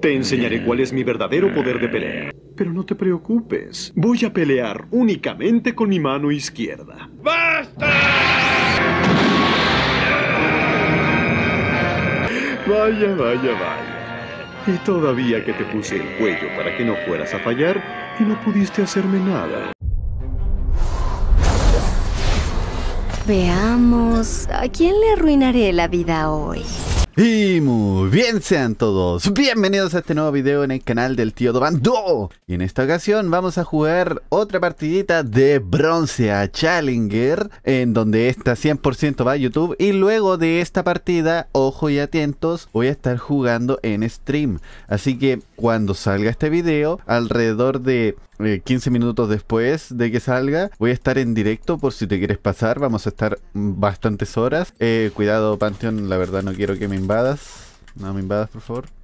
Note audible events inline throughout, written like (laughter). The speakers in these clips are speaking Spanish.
Te enseñaré cuál es mi verdadero poder de pelear. Pero no te preocupes. Voy a pelear únicamente con mi mano izquierda. ¡Basta! Vaya, vaya, vaya. Y todavía que te puse el cuello para que no fueras a fallar y no pudiste hacerme nada. Veamos, ¿a quién le arruinaré la vida hoy? Y muy bien sean todos, bienvenidos a este nuevo video en el canal del tío Dobando Y en esta ocasión vamos a jugar otra partidita de bronce a Challenger En donde esta 100% va a YouTube Y luego de esta partida, ojo y atentos, voy a estar jugando en stream Así que cuando salga este video, alrededor de 15 eh, minutos después de que salga. Voy a estar en directo por si te quieres pasar. Vamos a estar bastantes horas. Eh, cuidado, Pantheon, la verdad no quiero que me invadas. No me invadas, por favor.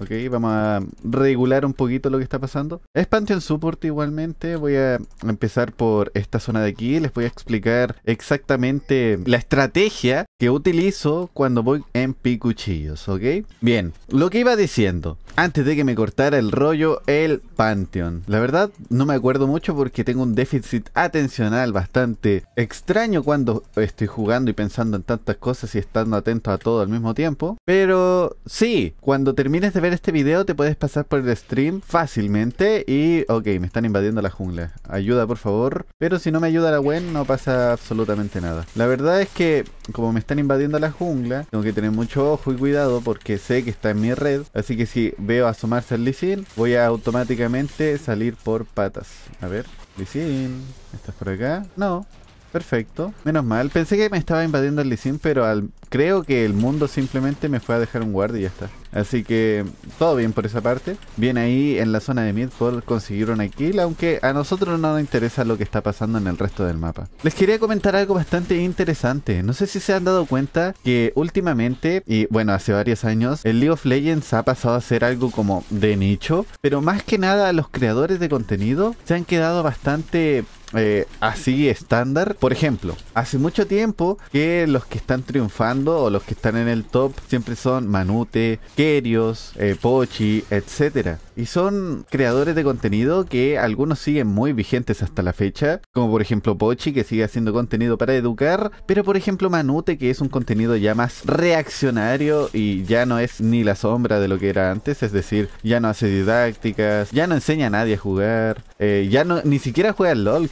Ok, vamos a regular un poquito lo que está pasando. es Pantheon Support igualmente, voy a empezar por esta zona de aquí. Les voy a explicar exactamente la estrategia que utilizo cuando voy en picuchillos, ¿ok? Bien, lo que iba diciendo, antes de que me cortara el rollo, el Pantheon. La verdad, no me acuerdo mucho porque tengo un déficit atencional bastante extraño cuando estoy jugando y pensando en tantas cosas y estando atento a todo al mismo tiempo. Pero sí, cuando termines de ver este video te puedes pasar por el stream fácilmente y... Ok, me están invadiendo la jungla. Ayuda, por favor. Pero si no me ayuda la Gwen, no pasa absolutamente nada. La verdad es que, como me están invadiendo la jungla, tengo que tener mucho ojo y cuidado porque sé que está en mi red. Así que si veo asomarse al Sin, voy a automáticamente salir por patas. A ver, Sin, ¿estás por acá? No, Perfecto, menos mal. Pensé que me estaba invadiendo el Lisin, pero al... creo que el mundo simplemente me fue a dejar un guardia y ya está. Así que todo bien por esa parte. Bien ahí en la zona de mid por conseguir una kill, aunque a nosotros no nos interesa lo que está pasando en el resto del mapa. Les quería comentar algo bastante interesante. No sé si se han dado cuenta que últimamente, y bueno, hace varios años, el League of Legends ha pasado a ser algo como de nicho, pero más que nada los creadores de contenido se han quedado bastante eh, así estándar. Por ejemplo, hace mucho tiempo que los que están triunfando o los que están en el top siempre son Manute, Kerios, eh, Pochi, etc. Y son creadores de contenido que algunos siguen muy vigentes hasta la fecha, como por ejemplo Pochi que sigue haciendo contenido para educar, pero por ejemplo Manute que es un contenido ya más reaccionario y ya no es ni la sombra de lo que era antes, es decir, ya no hace didácticas, ya no enseña a nadie a jugar, eh, ya no ni siquiera juega al LOL,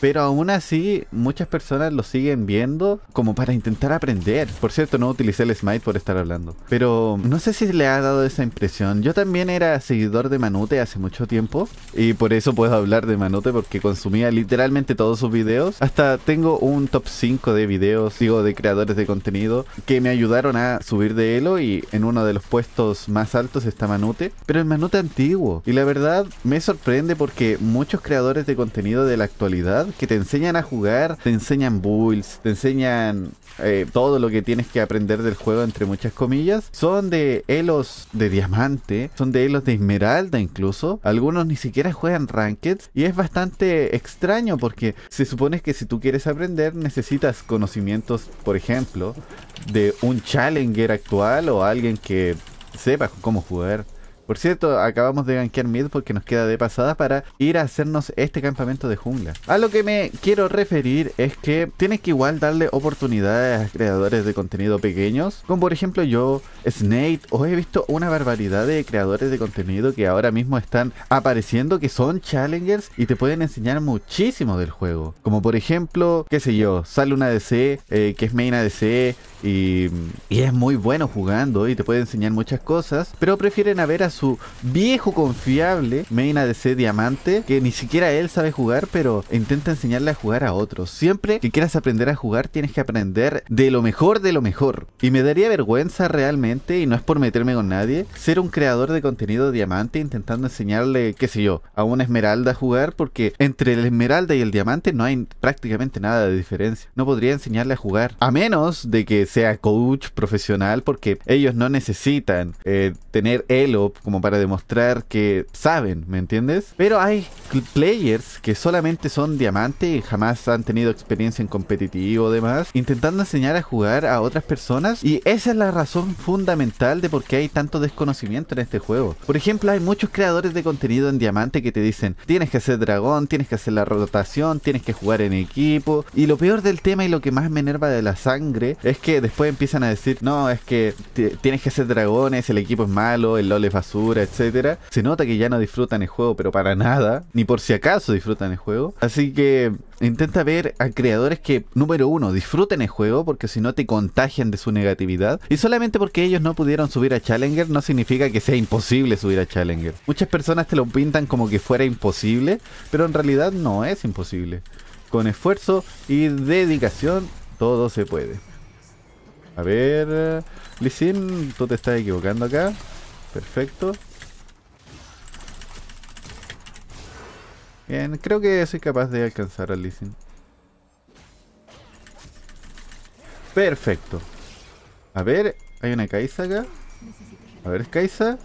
pero aún así, muchas personas lo siguen viendo como para intentar aprender. Por cierto, no utilicé el Smite por estar hablando. Pero no sé si le ha dado esa impresión. Yo también era seguidor de Manute hace mucho tiempo. Y por eso puedo hablar de Manute porque consumía literalmente todos sus videos. Hasta tengo un top 5 de videos, digo, de creadores de contenido que me ayudaron a subir de Elo. Y en uno de los puestos más altos está Manute. Pero el Manute antiguo. Y la verdad me sorprende porque muchos creadores de contenido de la actualidad que te enseñan a jugar, te enseñan Bulls, te enseñan eh, todo lo que tienes que aprender del juego, entre muchas comillas, son de elos de diamante, son de helos de esmeralda incluso. Algunos ni siquiera juegan rankets y es bastante extraño porque se supone que si tú quieres aprender necesitas conocimientos, por ejemplo, de un challenger actual o alguien que sepa cómo jugar. Por cierto, acabamos de gankear mid porque nos queda de pasada para ir a hacernos este campamento de jungla. A lo que me quiero referir es que tienes que igual darle oportunidades a creadores de contenido pequeños, como por ejemplo yo, Snake, os he visto una barbaridad de creadores de contenido que ahora mismo están apareciendo que son challengers y te pueden enseñar muchísimo del juego. Como por ejemplo, qué sé yo, sale una DC eh, que es main ADC y, y es muy bueno jugando y te puede enseñar muchas cosas, pero prefieren haber a su viejo confiable, Main ADC Diamante, que ni siquiera él sabe jugar, pero intenta enseñarle a jugar a otros. Siempre que quieras aprender a jugar, tienes que aprender de lo mejor de lo mejor. Y me daría vergüenza realmente, y no es por meterme con nadie, ser un creador de contenido Diamante intentando enseñarle, qué sé yo, a una Esmeralda a jugar, porque entre el Esmeralda y el Diamante no hay prácticamente nada de diferencia. No podría enseñarle a jugar, a menos de que sea coach profesional, porque ellos no necesitan tener eh, tener ELO como para demostrar que saben, ¿me entiendes? Pero hay players que solamente son diamante y jamás han tenido experiencia en competitivo o demás, intentando enseñar a jugar a otras personas y esa es la razón fundamental de por qué hay tanto desconocimiento en este juego. Por ejemplo, hay muchos creadores de contenido en diamante que te dicen, tienes que hacer dragón, tienes que hacer la rotación, tienes que jugar en equipo y lo peor del tema y lo que más me enerva de la sangre es que después empiezan a decir, no, es que tienes que hacer dragones, el equipo es malo, el LOL es basura etcétera. Se nota que ya no disfrutan el juego, pero para nada, ni por si acaso disfrutan el juego. Así que intenta ver a creadores que, número uno, disfruten el juego, porque si no te contagian de su negatividad. Y solamente porque ellos no pudieron subir a Challenger, no significa que sea imposible subir a Challenger. Muchas personas te lo pintan como que fuera imposible, pero en realidad no es imposible. Con esfuerzo y dedicación, todo se puede. A ver, Lisin, tú te estás equivocando acá. Perfecto. Bien, creo que soy capaz de alcanzar al leasing. Perfecto. A ver, hay una Kaisa acá. A ver, es Kaisa.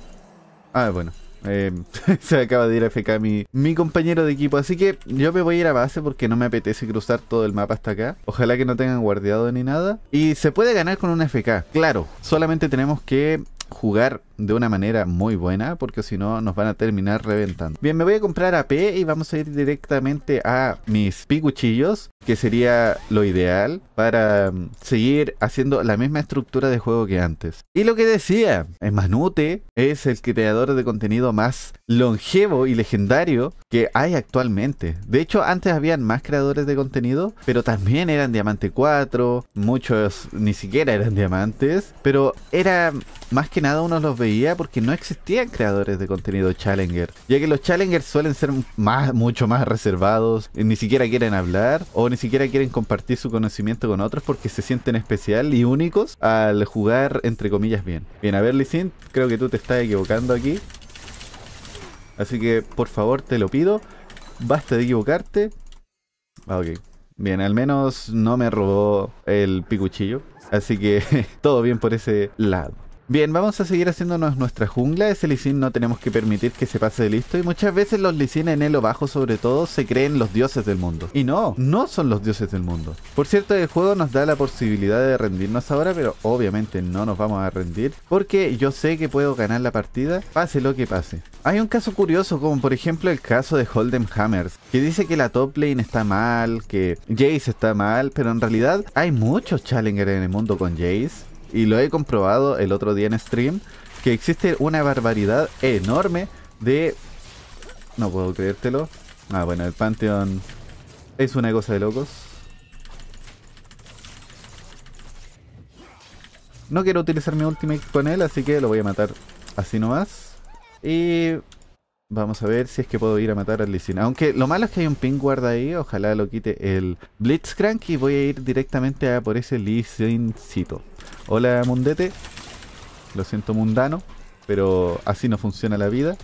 Ah, bueno. Em, (laughs) se acaba de ir a FK mi, mi compañero de equipo. Así que yo me voy a ir a base porque no me apetece cruzar todo el mapa hasta acá. Ojalá que no tengan guardiado ni nada. Y se puede ganar con una FK, claro. Solamente tenemos que jugar de una manera muy buena, porque si no nos van a terminar reventando. Bien, me voy a comprar AP y vamos a ir directamente a mis picuchillos, que sería lo ideal para mm, seguir haciendo la misma estructura de juego que antes. Y lo que decía, eh, Manute es el creador de contenido más longevo y legendario que hay actualmente. De hecho, antes habían más creadores de contenido, pero también eran Diamante 4, muchos ni siquiera eran diamantes, pero era más que nada uno los veía porque no existían creadores de contenido Challenger, ya que los Challengers suelen ser más, mucho más reservados, ni siquiera quieren hablar o ni siquiera quieren compartir su conocimiento con otros porque se sienten especial y únicos al jugar entre comillas bien. Bien, a ver, Lisin, creo que tú te estás equivocando aquí. Así que por favor te lo pido, basta de equivocarte. Ah, ok. Bien, al menos no me robó el picuchillo. Así que (laughs) todo bien por ese lado. Bien, vamos a seguir haciéndonos nuestra jungla. Ese Sin no tenemos que permitir que se pase de listo. Y muchas veces los Sin en Elo Bajo, sobre todo, se creen los dioses del mundo. Y no, no son los dioses del mundo. Por cierto, el juego nos da la posibilidad de rendirnos ahora, pero obviamente no nos vamos a rendir. Porque yo sé que puedo ganar la partida, pase lo que pase. Hay un caso curioso, como por ejemplo el caso de Holden Hammers, que dice que la top lane está mal, que Jace está mal, pero en realidad hay muchos challengers en el mundo con Jace y lo he comprobado el otro día en stream, que existe una barbaridad enorme de... No puedo creértelo. Ah, bueno, el Pantheon es una cosa de locos. No quiero utilizar mi ultimate con él, así que lo voy a matar así nomás. Y Vamos a ver si es que puedo ir a matar al Sin Aunque lo malo es que hay un ping guarda ahí. Ojalá lo quite el Blitzcrank. Y voy a ir directamente a por ese Sincito Hola, mundete. Lo siento, mundano. Pero así no funciona la vida.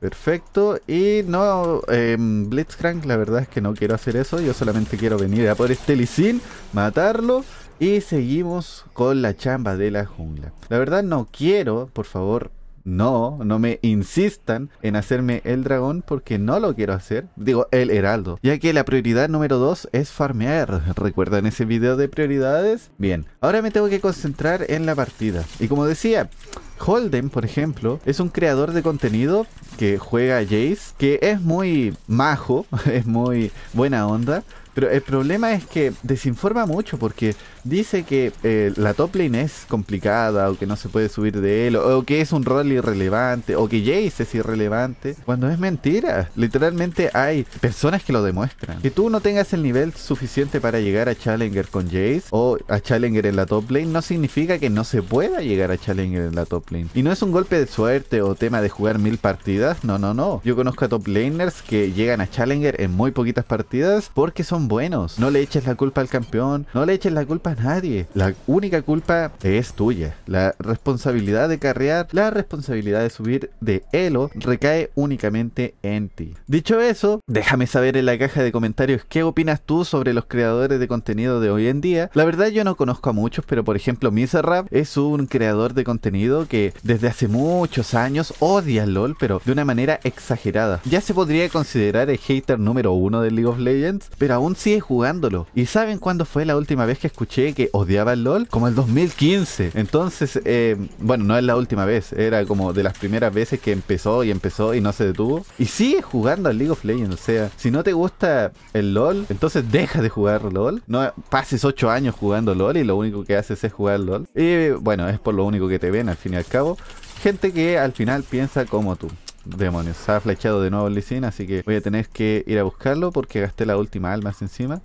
Perfecto. Y no, em, Blitzcrank, la verdad es que no quiero hacer eso. Yo solamente quiero venir a por este Sin matarlo. Y seguimos con la chamba de la jungla. La verdad no quiero, por favor, no, no me insistan en hacerme el dragón porque no lo quiero hacer. Digo, el heraldo. Ya que la prioridad número 2 es farmear. ¿Recuerdan ese video de prioridades? Bien, ahora me tengo que concentrar en la partida. Y como decía... Holden, por ejemplo, es un creador de contenido que juega Jace, que es muy majo, (laughs) es muy buena onda, pero el problema es que desinforma mucho porque dice que eh, la top lane es complicada o que no se puede subir de él o, o, que es un rol irrelevante o que Jace es irrelevante. Cuando es mentira, literalmente hay personas que lo demuestran. Que tú no tengas el nivel suficiente para llegar a Challenger con Jace o a Challenger en la top lane no significa que no se pueda llegar a Challenger en la top lane. Y no es un golpe de suerte o tema de jugar mil partidas, no, no, no. Yo conozco a top laners que llegan a Challenger en muy poquitas partidas porque son buenos. No le eches la culpa al campeón, no le eches la culpa a nadie. La única culpa es tuya. La responsabilidad de carrear, la responsabilidad de subir de Elo recae únicamente en ti. Dicho eso, déjame saber en la caja de comentarios qué opinas tú sobre los creadores de contenido de hoy en día. La verdad yo no conozco a muchos, pero por ejemplo Rap es un creador de contenido que desde hace muchos años odia LOL, pero de una manera exagerada. Ya se podría considerar el hater número uno de League of Legends, pero aún sigue jugándolo. ¿Y saben cuándo fue la última vez que escuché que odiaba el LOL? Como el 2015. Entonces, eh, bueno, no es la última vez, era como de las primeras veces que empezó y empezó y no se detuvo. Y sigue jugando al League of Legends, o sea, si no te gusta el LOL, entonces deja de jugar LOL. No pases 8 años jugando LOL y lo único que haces es jugar LOL. Y bueno, es por lo único que te ven al fin y al cabo. Gente que al final piensa como tú. Demonios, se ha flechado de nuevo el Lee así que voy a tener que ir a buscarlo porque gasté la última alma encima.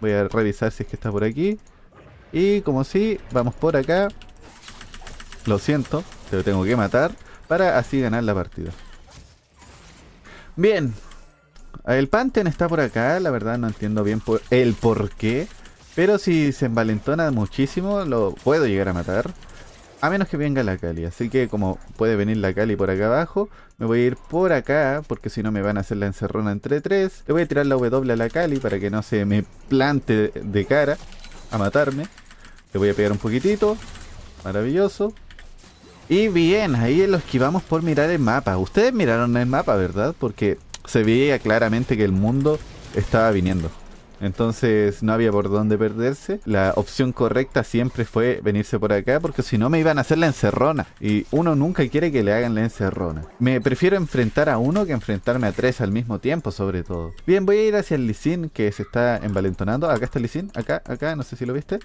Voy a revisar si es que está por aquí. Y como si, vamos por acá. Lo siento, te lo tengo que matar para así ganar la partida. Bien. El Pantheon está por acá, la verdad no entiendo bien el por qué. Pero si se envalentona muchísimo, lo puedo llegar a matar. A menos que venga la Cali. Así que como puede venir la Cali por acá abajo, me voy a ir por acá, porque si no me van a hacer la encerrona entre tres. Le voy a tirar la W a la Cali para que no se me plante de cara a matarme. Le voy a pegar un poquitito. Maravilloso. Y bien, ahí lo esquivamos por mirar el mapa. Ustedes miraron el mapa, ¿verdad? Porque se veía claramente que el mundo estaba viniendo. Entonces no había por dónde perderse. La opción correcta siempre fue venirse por acá porque si no me iban a hacer la encerrona. Y uno nunca quiere que le hagan la encerrona. Me prefiero enfrentar a uno que enfrentarme a tres al mismo tiempo sobre todo. Bien, voy a ir hacia el Lisin que se está envalentonando. Acá está el Lisin. Acá, acá, no sé si lo viste.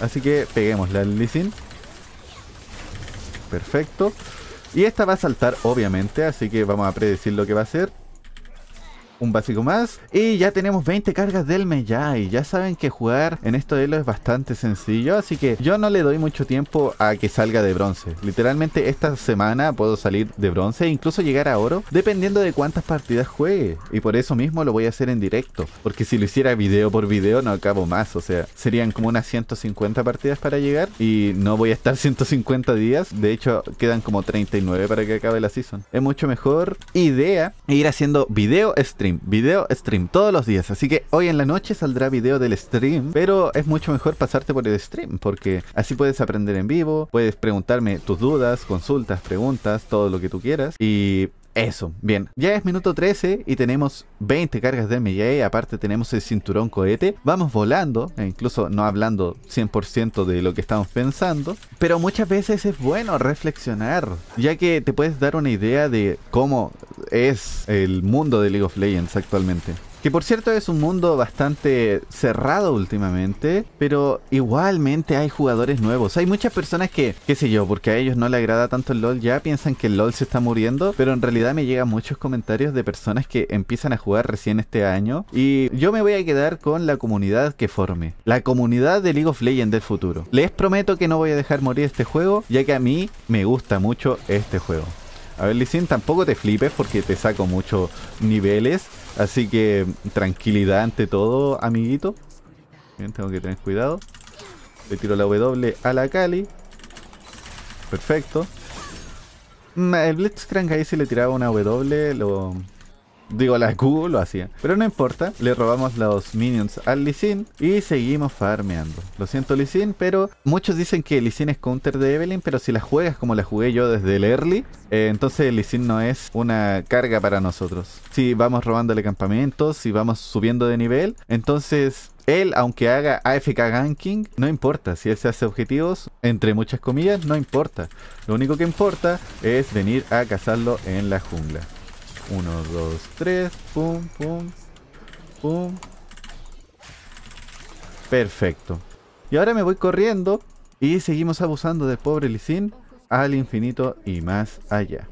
Así que peguémosle al Lisin. Perfecto. Y esta va a saltar obviamente, así que vamos a predecir lo que va a hacer un básico más. Y ya tenemos 20 cargas del Mejai. Ya saben que jugar en esto de lo es bastante sencillo, así que yo no le doy mucho tiempo a que salga de bronce. Literalmente esta semana puedo salir de bronce e incluso llegar a oro, dependiendo de cuántas partidas juegue. Y por eso mismo lo voy a hacer en directo, porque si lo hiciera video por video no acabo más, o sea, serían como unas 150 partidas para llegar y no voy a estar 150 (laughs) días. De hecho, quedan como 39 para que acabe la season. Es mucho mejor idea ir haciendo video stream video stream, todos los días. Así que hoy en la noche saldrá video del stream, pero es mucho mejor pasarte por el stream porque así puedes aprender en vivo, puedes preguntarme tus dudas, consultas, preguntas, todo lo que tú quieras. Y eso, bien. Ya es minuto 13 y tenemos 20 cargas de MJ, aparte tenemos el cinturón cohete. Vamos volando, e incluso no hablando 100% de lo que estamos pensando, pero muchas veces es bueno reflexionar, ya que te puedes dar una idea de cómo es el mundo de League of Legends actualmente. Que por cierto es un mundo bastante cerrado últimamente, pero igualmente hay jugadores nuevos. Hay muchas personas que, qué sé yo, porque a ellos no les agrada tanto el LOL, ya piensan que el LOL se está muriendo, pero en realidad me llegan muchos comentarios de personas que empiezan a jugar recién este año y yo me voy a quedar con la comunidad que forme, la comunidad de League of Legends del futuro. Les prometo que no voy a dejar morir este juego, ya que a mí me gusta mucho este juego. A ver, Sin, tampoco te flipes porque te saco muchos niveles. Así que tranquilidad ante todo, amiguito. Bien, tengo que tener cuidado. Le tiro la W a la Cali. Perfecto. Mm, el Blitzcrank ahí si le tiraba una W lo, Digo, la Google lo hacía. Pero no importa, le robamos los minions al Sin y seguimos farmeando. Lo siento Sin pero muchos dicen que Lisin es counter de Evelyn, pero si la juegas como la jugué yo desde el early, eh, Entonces entonces Sin no es una carga para nosotros. Si vamos robándole campamentos, si vamos subiendo de nivel, entonces él, aunque haga AFK ganking, no importa. Si él se hace objetivos, entre muchas comillas, no importa. Lo único que importa es venir a cazarlo en la jungla. 1, 2, 3. Pum, pum. Pum. Perfecto. Y ahora me voy corriendo y seguimos abusando de pobre Lisin al infinito y más allá.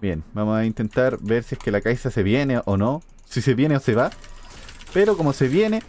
Bien, vamos a intentar ver si es que la Kaisa se viene o no. Si se viene o se va. Pero como se viene...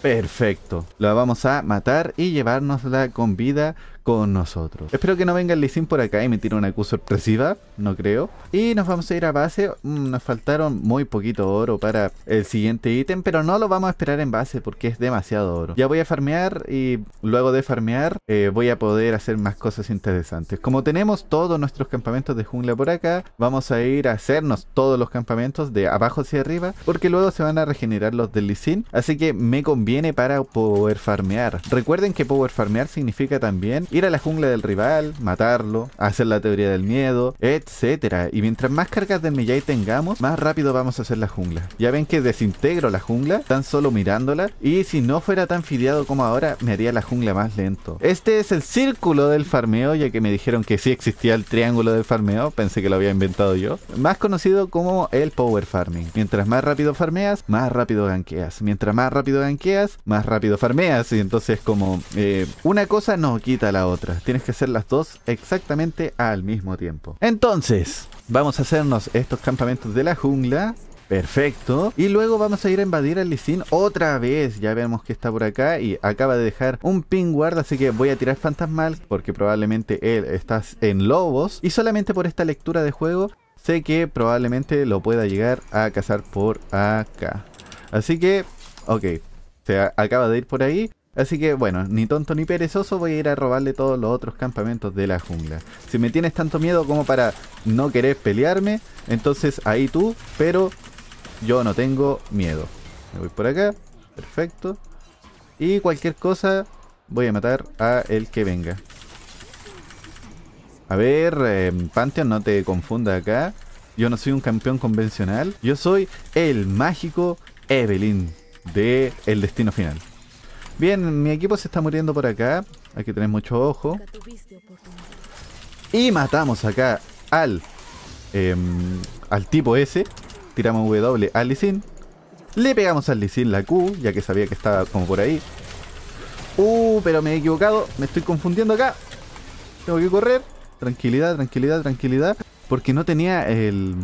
Perfecto. La vamos a matar y llevárnosla con vida con nosotros. Espero que no venga el Lisín por acá y me tire una Q sorpresiva, no creo. Y nos vamos a ir a base, mm, nos faltaron muy poquito oro para el siguiente ítem, pero no lo vamos a esperar en base porque es demasiado oro. Ya voy a farmear y luego de farmear eh, voy a poder hacer más cosas interesantes. Como tenemos todos nuestros campamentos de jungla por acá, vamos a ir a hacernos todos los campamentos de abajo hacia arriba, porque luego se van a regenerar los del Lisín, así que me conviene para poder farmear. Recuerden que power farmear significa también ir a la jungla del rival, matarlo, hacer la teoría del miedo, etc Y mientras más cargas de Miyai tengamos, más rápido vamos a hacer la jungla. Ya ven que desintegro la jungla, tan solo mirándola, y si no fuera tan fideado como ahora, me haría la jungla más lento. Este es el círculo del farmeo, ya que me dijeron que sí existía el triángulo del farmeo, pensé que lo había inventado yo. Más conocido como el power farming. Mientras más rápido farmeas, más rápido ganqueas. Mientras más rápido ganqueas, más rápido farmeas. Y entonces como eh, una cosa nos quita la Tienes que hacer las dos exactamente al mismo tiempo. Entonces, vamos a hacernos estos campamentos de la jungla. Perfecto. Y luego vamos a ir a invadir al Lisin otra vez. Ya vemos que está por acá y acaba de dejar un ping guard, así que voy a tirar fantasmal porque probablemente él está en lobos. Y solamente por esta lectura de juego sé que probablemente lo pueda llegar a cazar por acá. Así que, ok, se acaba de ir por ahí. Así que bueno, ni tonto ni perezoso voy a ir a robarle todos los otros campamentos de la jungla. Si me tienes tanto miedo como para no querer pelearme, entonces ahí tú, pero yo no tengo miedo. Me voy por acá, perfecto. Y cualquier cosa voy a matar a el que venga. A ver, em, Pantheon, no te confunda acá. Yo no soy un campeón convencional. Yo soy el mágico Evelyn de El Destino Final. Bien, mi equipo se está muriendo por acá. Hay que tener mucho ojo. Y matamos acá al em, al tipo ese. Tiramos W al Lisin. Le pegamos al Lisin la Q, ya que sabía que estaba como por ahí. Uh, pero me he equivocado. Me estoy confundiendo acá. Tengo que correr. Tranquilidad, tranquilidad, tranquilidad. Porque no tenía el,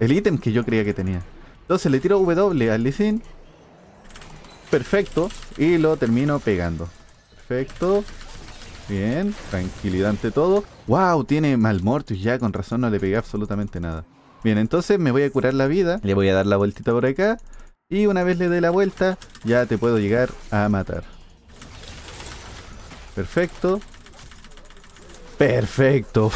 el ítem que yo creía que tenía. Entonces le tiro W al Lisin perfecto. Y lo termino pegando. Perfecto. Bien, tranquilidad ante todo. ¡Wow! Tiene Y ya, con razón no le pegué absolutamente nada. Bien, entonces me voy a curar la vida. Le voy a dar la vueltita por acá. Y una vez le dé la vuelta, ya te puedo llegar a matar. Perfecto. Perfecto.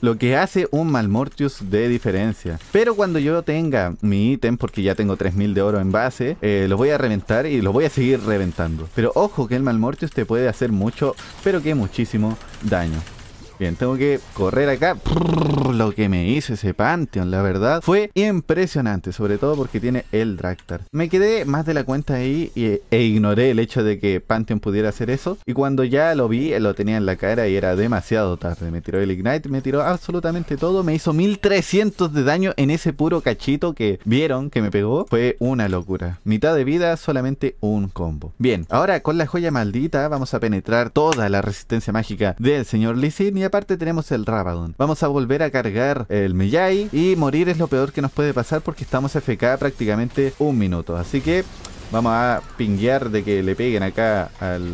lo que hace un Malmortius de diferencia. Pero cuando yo tenga mi ítem, porque ya tengo 3000 de oro en base, eh, lo voy a reventar y lo voy a seguir reventando. Pero ojo que el Malmortius te puede hacer mucho, pero que muchísimo daño. Bien, tengo que correr acá. Lo que me hizo ese Pantheon, la verdad, fue impresionante. Sobre todo porque tiene el Dractar. Me quedé más de la cuenta ahí e, ignoré el hecho de que Pantheon pudiera hacer eso. Y cuando ya lo vi, eh, lo tenía en la cara y era demasiado tarde. Me tiró el Ignite, me tiró absolutamente todo. Me hizo 1300 de daño en ese puro cachito que vieron que me pegó. Fue una locura. Mitad de vida, solamente un combo. Bien, ahora con la joya maldita vamos a penetrar toda la resistencia mágica del señor Lizzie parte tenemos el Rabadon. Vamos a volver a cargar el Miyai y morir es lo peor que nos puede pasar porque estamos FK prácticamente un minuto. Así que vamos a pinguear de que le peguen acá al,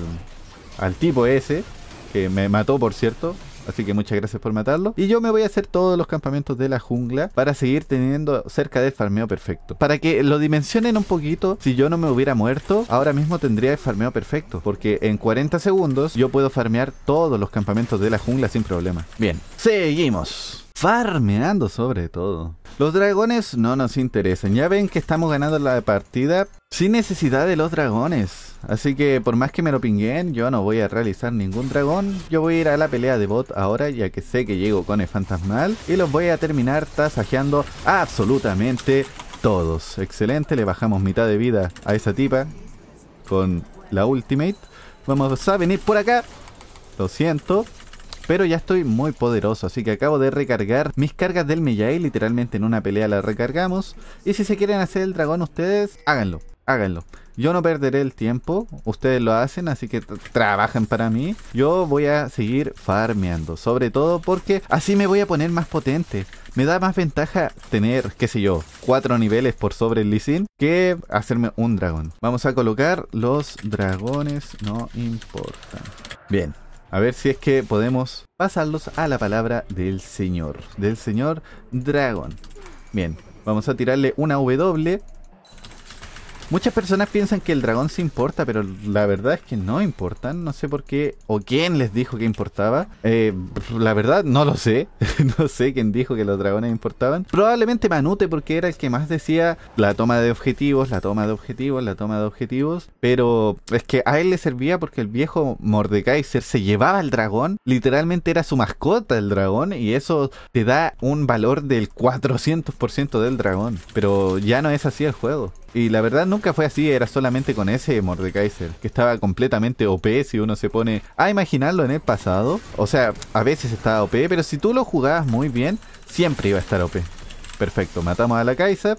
al tipo ese, que me mató por cierto. Así que muchas gracias por matarlo. Y yo me voy a hacer todos los campamentos de la jungla para seguir teniendo cerca del farmeo perfecto. Para que lo dimensionen un poquito, si yo no me hubiera muerto, ahora mismo tendría el farmeo perfecto. Porque en 40 segundos yo puedo farmear todos los campamentos de la jungla sin problema. Bien, seguimos farmeando sobre todo. Los dragones no nos interesan, ya ven que estamos ganando la partida sin necesidad de los dragones. Así que por más que me lo pinguen, yo no voy a realizar ningún dragón. Yo voy a ir a la pelea de bot ahora, ya que sé que llego con el fantasmal. Y los voy a terminar tasajeando absolutamente todos. Excelente, le bajamos mitad de vida a esa tipa con la ultimate. Vamos a venir por acá. Lo siento. Pero ya estoy muy poderoso, así que acabo de recargar mis cargas del Miyai. Literalmente en una pelea las recargamos. Y si se quieren hacer el dragón ustedes, háganlo, háganlo. Yo no perderé el tiempo, ustedes lo hacen, así que trabajen para mí. Yo voy a seguir farmeando, sobre todo porque así me voy a poner más potente. Me da más ventaja tener, qué sé yo, cuatro niveles por sobre el Sin que hacerme un dragón. Vamos a colocar los dragones, no importa. Bien, a ver si es que podemos pasarlos a la palabra del señor. Del señor Dragon. Bien, vamos a tirarle una W Muchas personas piensan que el dragón se importa, pero la verdad es que no importan. No sé por qué o quién les dijo que importaba. Eh, la verdad, no lo sé. (laughs) no sé quién dijo que los dragones importaban. Probablemente Manute, porque era el que más decía la toma de objetivos, la toma de objetivos, la toma de objetivos. Pero es que a él le servía porque el viejo Mordekaiser se llevaba el dragón. Literalmente era su mascota el dragón. Y eso te da un valor del 400% del dragón. Pero ya no es así el juego. Y la verdad, no nunca fue así, era solamente con ese Mordekaiser, que estaba completamente OP si uno se pone a imaginarlo en el pasado. O sea, a veces estaba OP, pero si tú lo jugabas muy bien, siempre iba a estar OP. Perfecto, matamos a la Kaiser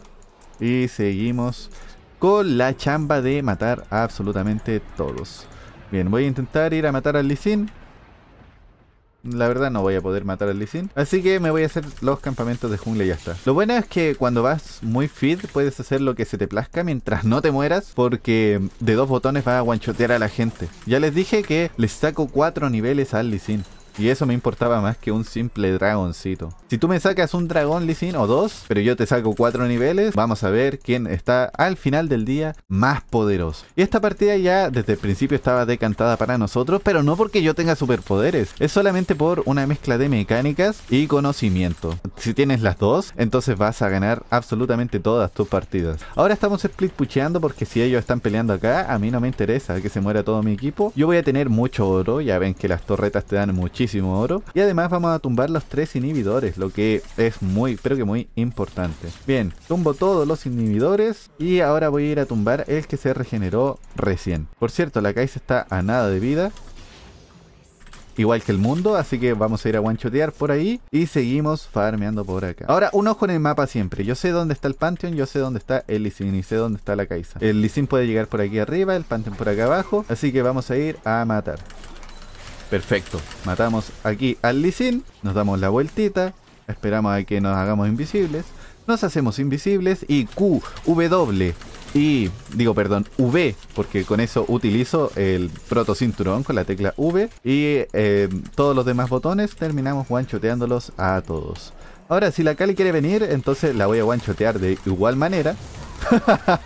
y seguimos con la chamba de matar absolutamente todos. Bien, voy a intentar ir a matar al Lisin la verdad no voy a poder matar al Lisin. Así que me voy a hacer los campamentos de jungla y ya está. Lo bueno es que cuando vas muy fit puedes hacer lo que se te plazca mientras no te mueras porque de dos botones vas a guanchotear a la gente. Ya les dije que les saco cuatro niveles al Lee y eso me importaba más que un simple dragoncito. Si tú me sacas un dragón Lisin, o dos, pero yo te saco cuatro niveles, vamos a ver quién está al final del día más poderoso. Y esta partida ya desde el principio estaba decantada para nosotros, pero no porque yo tenga superpoderes, es solamente por una mezcla de mecánicas y conocimiento. Si tienes las dos, entonces vas a ganar absolutamente todas tus partidas. Ahora estamos split pucheando porque si ellos están peleando acá, a mí no me interesa que se muera todo mi equipo. Yo voy a tener mucho oro, ya ven que las torretas te dan muchísimo y además vamos a tumbar los tres inhibidores, lo que es muy, creo que muy importante. Bien, tumbo todos los inhibidores y ahora voy a ir a tumbar el que se regeneró recién. Por cierto, la Kai'Sa está a nada de vida igual que el mundo, así que vamos a ir a guanchotear por ahí y seguimos farmeando por acá. Ahora, un ojo en el mapa siempre. Yo sé dónde está el Pantheon, yo sé dónde está el Lizin y sé dónde está la Kaisa. El Lissin puede llegar por aquí arriba, el Pantheon por acá abajo, así que vamos a ir a matar. Perfecto. Matamos aquí al Lisin. Nos damos la vueltita. Esperamos a que nos hagamos invisibles. Nos hacemos invisibles. Y Q, W. Y digo, perdón, V. Porque con eso utilizo el protocinturón con la tecla V. Y eh, todos los demás botones terminamos guanchoteándolos a todos. Ahora, si la Kali quiere venir, entonces la voy a guanchotear de igual manera.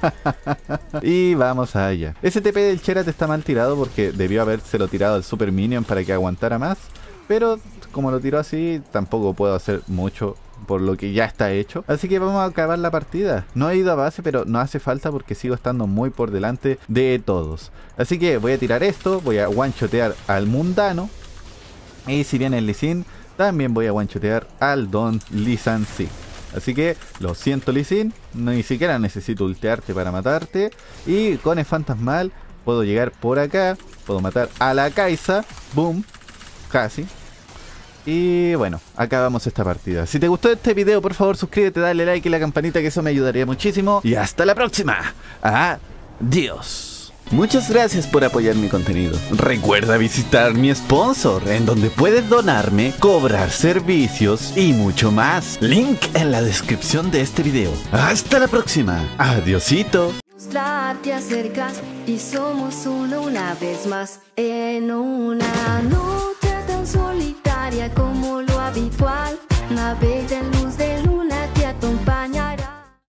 (laughs) y vamos allá. Ese TP del Cherat está mal tirado porque debió habérselo tirado al Super Minion para que aguantara más. Pero como lo tiró así, tampoco puedo hacer mucho por lo que ya está hecho. Así que vamos a acabar la partida. No he ido a base, pero no hace falta porque sigo estando muy por delante de todos. Así que voy a tirar esto, voy a one al mundano. Y si viene el Lisin, también voy a one al Don Si Así que lo siento Lee ni siquiera necesito ultearte para matarte. Y con el fantasmal puedo llegar por acá, puedo matar a la Kaisa, boom, casi. Y bueno, acabamos esta partida. Si te gustó este video, por favor suscríbete, dale like y la campanita que eso me ayudaría muchísimo. Y hasta la próxima. Adiós. Muchas gracias por apoyar mi contenido. Recuerda visitar mi sponsor, en donde puedes donarme, cobrar servicios y mucho más. Link en la descripción de este video. Hasta la próxima. Adiosito.